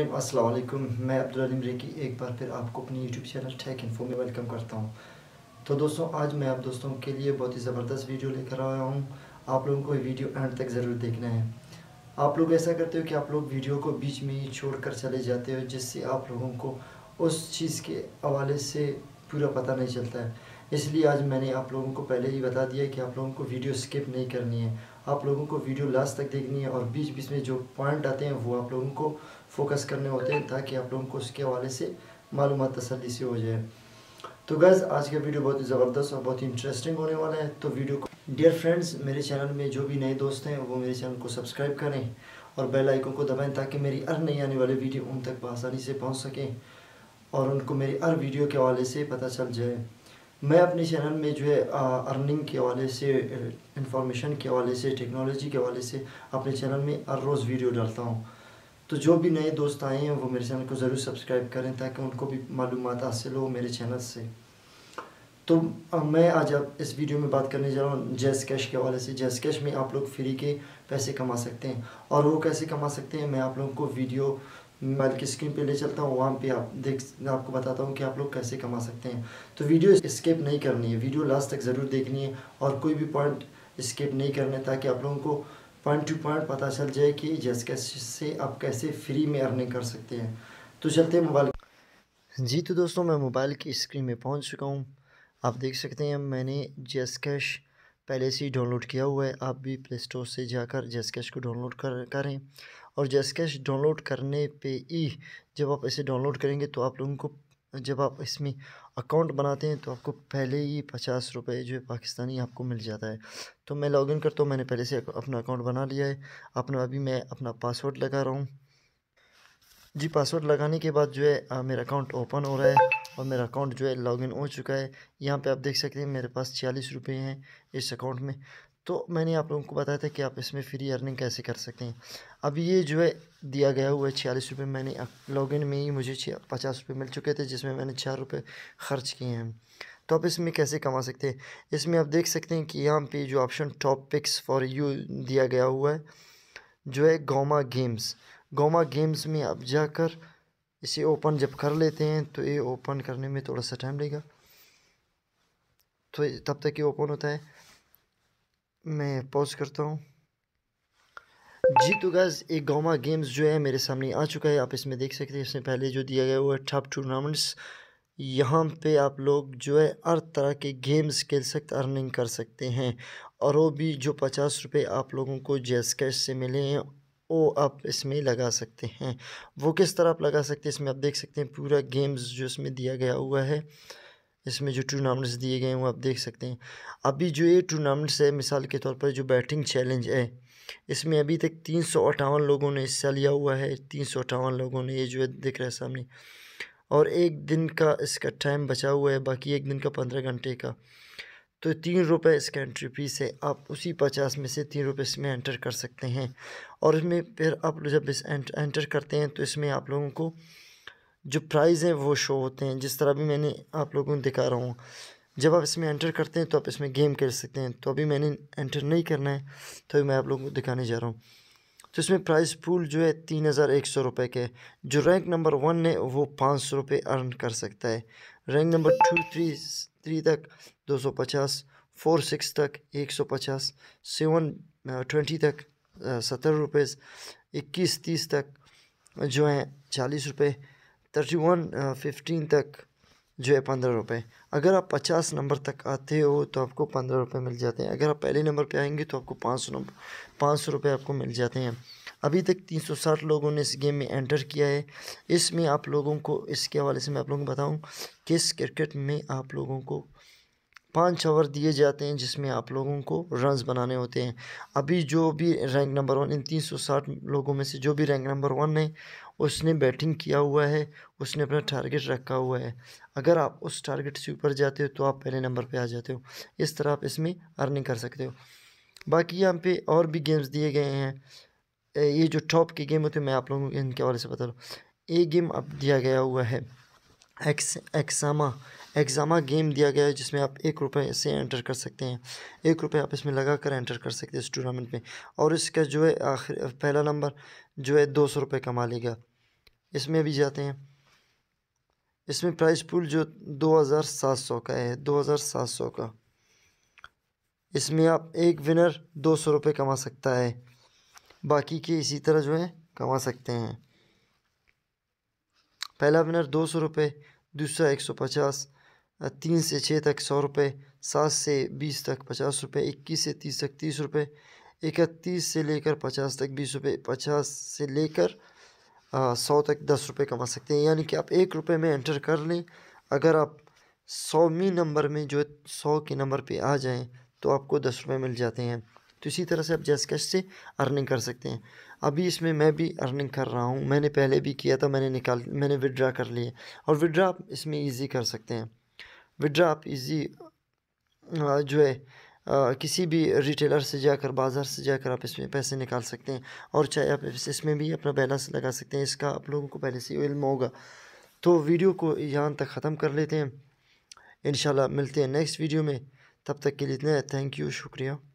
असलम मैं अब्दुल रेखी एक बार फिर आपको अपनी यूट्यूब चैनल टेक इन्फो में वेलकम करता हूँ तो दोस्तों आज मैं आप दोस्तों के लिए बहुत ही ज़बरदस्त वीडियो लेकर आया हूँ आप लोगों को वीडियो एंड तक ज़रूर देखना है आप लोग ऐसा करते हो कि आप लोग वीडियो को बीच में ही छोड़ कर चले जाते हो जिससे आप लोगों को उस चीज़ के हवाले से पूरा पता नहीं चलता है इसलिए आज मैंने आप लोगों को पहले ही बता दिया कि आप लोगों को वीडियो स्किप नहीं करनी है आप लोगों को वीडियो लास्ट तक देखनी है और बीच बीच में जो पॉइंट आते हैं वो आप लोगों को फोकस करने होते हैं ताकि आप लोगों को उसके हवाले से मालूम तसली से हो जाए तो गैज़ आज का वीडियो बहुत ही ज़बरदस्त और बहुत ही इंटरेस्टिंग होने वाला है तो वीडियो को डियर फ्रेंड्स मेरे चैनल में जो भी नए दोस्त हैं वो मेरे चैनल को सब्सक्राइब करें और बेल आइकन को दबाएं ताकि मेरी हर नई आने वाली वीडियो उन तक आसानी से पहुंच सकें और उनको मेरी हर वीडियो के हवाले से पता चल जाए मैं अपने चैनल में जो है अर्निंग के हवाले से इंफॉर्मेशन के हवाले से टेक्नोलॉजी के हवाले से अपने चैनल में हर रोज़ वीडियो डालता हूँ तो जो भी नए दोस्त आए हैं वो मेरे चैनल को ज़रूर सब्सक्राइब करें ताकि उनको भी मालूम हासिल हो मेरे चैनल से तो मैं आज आप इस वीडियो में बात करने जा रहा हूँ जैस कैश के हवाले से जैस कैश में आप लोग फ्री के पैसे कमा सकते हैं और वो कैसे कमा सकते हैं मैं आप लोगों को वीडियो मोबाइल की स्क्रीन पे ले चलता हूँ वहाँ पे आप देख आपको बताता हूँ कि आप लोग कैसे कमा सकते हैं तो वीडियो स्किप नहीं करनी है वीडियो लास्ट तक ज़रूर देखनी है और कोई भी पॉइंट स्किप नहीं करना है ताकि आप लोगों को पॉइंट टू पॉइंट पता चल जाए कि जैस से आप कैसे फ्री में अर्निंग कर सकते हैं तो चलते हैं मोबाइल जी तो दोस्तों मैं मोबाइल की स्क्रीन में पहुंच चुका हूं आप देख सकते हैं मैंने जैस कैश पहले से ही डाउनलोड किया हुआ है आप भी प्ले स्टोर से जाकर जैस कैश को डाउनलोड कर करें और जैस कैश डाउनलोड करने पे ही जब आप इसे डाउनलोड करेंगे तो आप लोगों को जब आप इसमें अकाउंट बनाते हैं तो आपको पहले ही पचास रुपये जो है पाकिस्तानी आपको मिल जाता है तो मैं लॉगिन करता हूँ मैंने पहले से अपना अकाउंट बना लिया है अपना अभी मैं अपना पासवर्ड लगा रहा हूँ जी पासवर्ड लगाने के बाद जो है आ, मेरा अकाउंट ओपन हो रहा है और मेरा अकाउंट जो है लॉगिन हो चुका है यहाँ पे आप देख सकते हैं मेरे पास छियालीस रुपये हैं इस अकाउंट में तो मैंने आप लोगों को बताया था कि आप इसमें फ्री अर्निंग कैसे कर सकते हैं अब ये जो है दिया गया हुआ है छियालीस रुपये मैंने लॉगिन में ही मुझे पचास रुपये मिल चुके थे जिसमें मैंने छः रुपये खर्च किए हैं तो आप इसमें कैसे कमा सकते हैं इसमें आप देख सकते हैं कि यहाँ पे जो option top picks for you दिया गया हुआ है जो है गोमा गेम्स गोमा गेम्स में आप जाकर इसे ओपन जब कर लेते हैं तो ये ओपन करने में थोड़ा सा टाइम लेगा तो तब तक ये ओपन होता है मैं पॉज करता हूँ जी तो गैस एक गोमा गेम्स जो है मेरे सामने आ चुका है आप इसमें देख सकते हैं इसमें पहले जो दिया गया वो है टॉप टूर्नामेंट्स यहाँ पे आप लोग जो है हर तरह के गेम्स खेल सकते अर्निंग कर सकते हैं और वो भी जो पचास रुपये आप लोगों को जैस कैश से मिले हैं वो आप इसमें लगा सकते हैं वो किस तरह आप लगा सकते हैं इसमें आप देख सकते हैं पूरा गेम्स जो इसमें दिया गया हुआ है इसमें जो टूर्नामेंट्स दिए गए हैं वो आप देख सकते हैं अभी जो ये टूर्नामेंट्स है मिसाल के तौर पर जो बैटिंग चैलेंज है इसमें अभी तक तीन सौ अट्ठावन लोगों ने हिस्सा लिया हुआ है तीन सौ अट्ठावन लोगों ने ये जो है दिख रहा है सामने और एक दिन का इसका टाइम बचा हुआ है बाकी एक दिन का पंद्रह घंटे का तो तीन रुपये इसका एंट्री फीस है आप उसी पचास में से तीन रुपये इसमें एंटर कर सकते हैं और इसमें फिर आप जब इस एंटर करते हैं तो इसमें आप लोगों को जो प्राइज़ हैं वो शो होते हैं जिस तरह भी मैंने आप लोगों को दिखा रहा हूँ जब आप इसमें एंटर करते हैं तो आप इसमें गेम खेल सकते हैं तो अभी मैंने एंटर नहीं करना है तो अभी मैं आप लोगों को दिखाने जा रहा हूँ तो इसमें प्राइस पूल जो है तीन हज़ार एक सौ रुपये के जो रैंक नंबर वन है वो पाँच सौ रुपये अर्न कर सकता है rank number two three three तक दो सौ पचास फोर सिक्स तक एक सौ पचास सेवन ट्वेंटी uh, तक uh, सत्तर रुपये इक्कीस तीस तक जो है चालीस रुपये थर्टी वन फिफ्टीन तक जो है पंद्रह रुपये अगर आप पचास नंबर तक आते हो तो आपको पंद्रह रुपये मिल जाते हैं अगर आप पहले नंबर पे आएंगे तो आपको पाँच सौ नंबर पाँच सौ रुपये आपको मिल जाते हैं अभी तक तीन सौ साठ लोगों ने इस गेम में एंटर किया है इसमें आप लोगों को इसके हवाले से मैं आप लोगों को बताऊँ किस क्रिकेट में आप लोगों को पाँच ओवर दिए जाते हैं जिसमें आप लोगों को रन्स बनाने होते हैं अभी जो भी रैंक नंबर वन इन तीन सौ साठ लोगों में से जो भी रैंक नंबर वन है उसने बैटिंग किया हुआ है उसने अपना टारगेट रखा हुआ है अगर आप उस टारगेट से ऊपर जाते हो तो आप पहले नंबर पे आ जाते हो इस तरह आप इसमें अर्निंग कर सकते हो बाकी यहाँ पे और भी गेम्स दिए गए हैं ये जो टॉप के गेम होते हैं मैं आप लोगों को इनके हवाले से बता रहा हूँ गेम अब दिया गया हुआ है एक्स एक्सामा एग्जामा गेम दिया गया है जिसमें आप एक रुपये से एंटर कर सकते हैं एक रुपये आप इसमें लगा कर एंटर कर सकते हैं इस टूर्नामेंट में और इसका जो है आखिर पहला नंबर जो है दो सौ रुपये कमा लेगा इसमें भी जाते हैं इसमें प्राइस पूल जो दो हज़ार सात सौ का है दो हज़ार सात सौ का इसमें आप एक विनर दो सौ रुपये कमा सकता है बाकी के इसी तरह जो है कमा सकते हैं पहला विनर दो सौ रुपये दूसरा एक सौ पचास तीन से छः तक सौ रुपये सात से बीस तक पचास रुपये इक्कीस से तीस तक तीस रुपये इकतीस से लेकर पचास तक बीस रुपये पचास से लेकर सौ तक दस रुपये कमा सकते हैं यानी कि आप एक रुपये में एंटर कर लें अगर आप सौवीं नंबर में जो है सौ के नंबर पे आ जाएं तो आपको दस रुपये मिल जाते हैं तो इसी तरह से आप जैस कैश से अर्निंग कर सकते हैं अभी इसमें मैं भी अर्निंग कर रहा हूँ मैंने पहले भी किया था मैंने निकाल मैंने विड्रा कर लिए और विड्रा आप इसमें ईजी कर सकते हैं विड्रा आप ईजी जो है किसी भी रिटेलर से जाकर बाज़ार से जाकर आप इसमें पैसे निकाल सकते हैं और चाहे आप इसमें भी अपना बैलेंस लगा सकते हैं इसका आप लोगों को पहले से इल्म होगा तो वीडियो को यहाँ तक ख़त्म कर लेते हैं इन मिलते हैं नेक्स्ट वीडियो में तब तक के लिए इतना थैंक यू शुक्रिया